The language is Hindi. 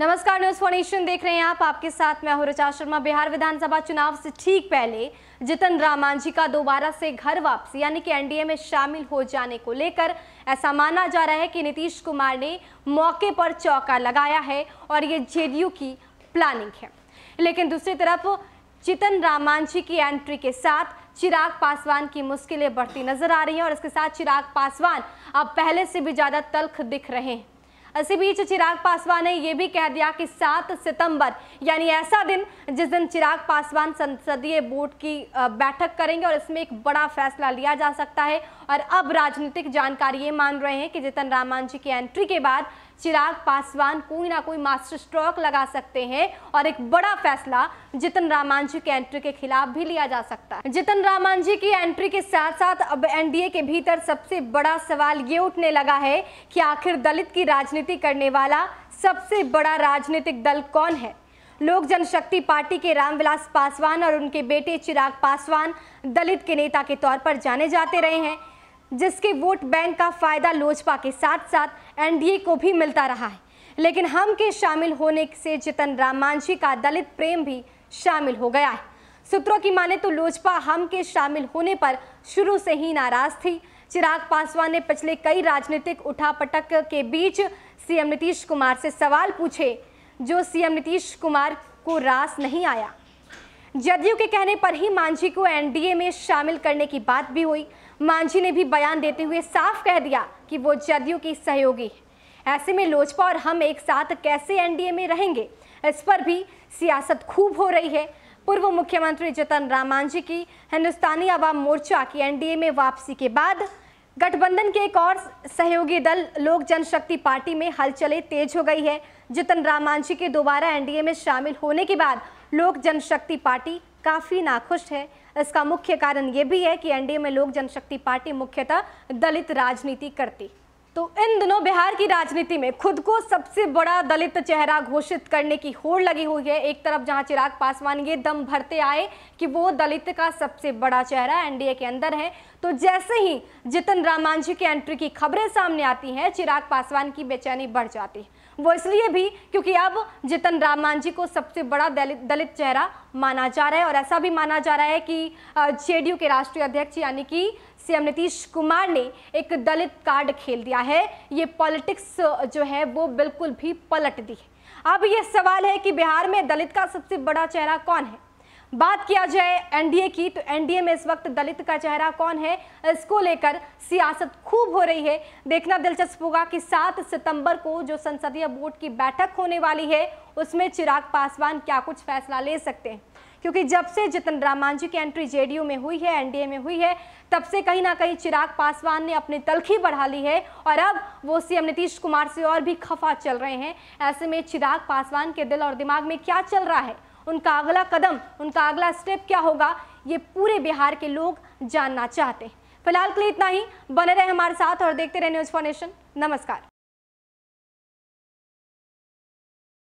नमस्कार न्यूज फोनेशन देख रहे हैं आप आपके साथ मैं हूं ऋचा शर्मा बिहार विधानसभा चुनाव से ठीक पहले जितन राम मांझी का दोबारा से घर वापसी यानी कि एनडीए में शामिल हो जाने को लेकर ऐसा माना जा रहा है कि नीतीश कुमार ने मौके पर चौका लगाया है और ये जेडीयू की प्लानिंग है लेकिन दूसरी तरफ चितन मांझी की एंट्री के साथ चिराग पासवान की मुश्किलें बढ़ती नजर आ रही हैं और इसके साथ चिराग पासवान अब पहले से भी ज़्यादा तल्ख दिख रहे हैं इसी बीच चिराग पासवान ने यह भी कह दिया कि 7 सितंबर यानी ऐसा दिन जिस दिन चिराग पासवान संसदीय बोर्ड की बैठक करेंगे और इसमें एक बड़ा फैसला लिया जा सकता है और अब राजनीतिक जानकारी ये मान रहे हैं कि जितन रामान की एंट्री के बाद चिराग पासवान कोई ना कोई मास्टर स्ट्रोक लगा सकते हैं और एक बड़ा फैसला जितन रामान जी के एंट्री के खिलाफ भी लिया जा सकता है जितन रामांझी की एंट्री के साथ साथ अब एनडीए के भीतर सबसे बड़ा सवाल ये उठने लगा है कि आखिर दलित की राजनीति राजनीति करने वाला सबसे बड़ा राजनीतिक दल कौन है लोक जनशक्ति पार्टी के रामविलास पासवान और उनके बेटे चिराग पासवान दलित के नेता के तौर पर जाने जाते रहे हैं जिसके वोट बैंक का फायदा लोजपा के साथ साथ एनडीए को भी मिलता रहा है लेकिन हम के शामिल होने से जितन राम मांझी का दलित प्रेम भी शामिल हो गया है सूत्रों की माने तो लोजपा हम के शामिल होने पर शुरू से ही नाराज थी चिराग पासवान ने पिछले कई राजनीतिक उठापटक के बीच सीएम नीतीश कुमार से सवाल पूछे जो सीएम नीतीश कुमार को रास नहीं आया जदयू के कहने पर ही मांझी को एनडीए में शामिल करने की बात भी हुई मांझी ने भी बयान देते हुए साफ कह दिया कि वो जदयू की सहयोगी है ऐसे में लोजपा और हम एक साथ कैसे एनडीए में रहेंगे इस पर भी सियासत खूब हो रही है पूर्व मुख्यमंत्री जतन राम मांझी की हिंदुस्तानी आवाम मोर्चा की एनडीए में वापसी के बाद गठबंधन के एक और सहयोगी दल लोक जनशक्ति पार्टी में हलचले तेज हो गई है जतन मांझी के दोबारा एनडीए में शामिल होने के बाद लोक जनशक्ति पार्टी काफ़ी नाखुश है इसका मुख्य कारण ये भी है कि एनडीए में लोक जनशक्ति पार्टी मुख्यतः दलित राजनीति करती तो इन दिनों बिहार की राजनीति में खुद को सबसे बड़ा दलित चेहरा घोषित करने की होड़ लगी हुई है एक तरफ जहां चिराग पासवान ये दम भरते आए कि वो दलित का सबसे बड़ा चेहरा एनडीए के अंदर है तो जैसे ही जितन रामांझी के एंट्री की खबरें सामने आती हैं चिराग पासवान की बेचैनी बढ़ जाती है वो इसलिए भी क्योंकि अब जितन राम मांझी को सबसे बड़ा दलित दलित चेहरा माना जा रहा है और ऐसा भी माना जा रहा है कि जे के राष्ट्रीय अध्यक्ष यानी कि सीएम नीतीश कुमार ने एक दलित कार्ड खेल दिया है ये पॉलिटिक्स जो है वो बिल्कुल भी पलट दी है अब ये सवाल है कि बिहार में दलित का सबसे बड़ा चेहरा कौन है बात किया जाए एनडीए की तो एनडीए में इस वक्त दलित का चेहरा कौन है इसको लेकर सियासत खूब हो रही है देखना दिलचस्प होगा कि 7 सितंबर को जो संसदीय बोर्ड की बैठक होने वाली है उसमें चिराग पासवान क्या कुछ फैसला ले सकते हैं क्योंकि जब से जितन राम मांझी की एंट्री जेडीयू में हुई है एनडीए में हुई है तब से कहीं ना कहीं चिराग पासवान ने अपनी तलखी बढ़ा ली है और अब वो सीएम नीतीश कुमार से और भी खफा चल रहे हैं ऐसे में चिराग पासवान के दिल और दिमाग में क्या चल रहा है उनका अगला कदम उनका अगला स्टेप क्या होगा ये पूरे बिहार के लोग जानना चाहते हैं फिलहाल के लिए इतना ही बने रहे हमारे साथ और देखते रहे न्यूज़ फॉर नेशन नमस्कार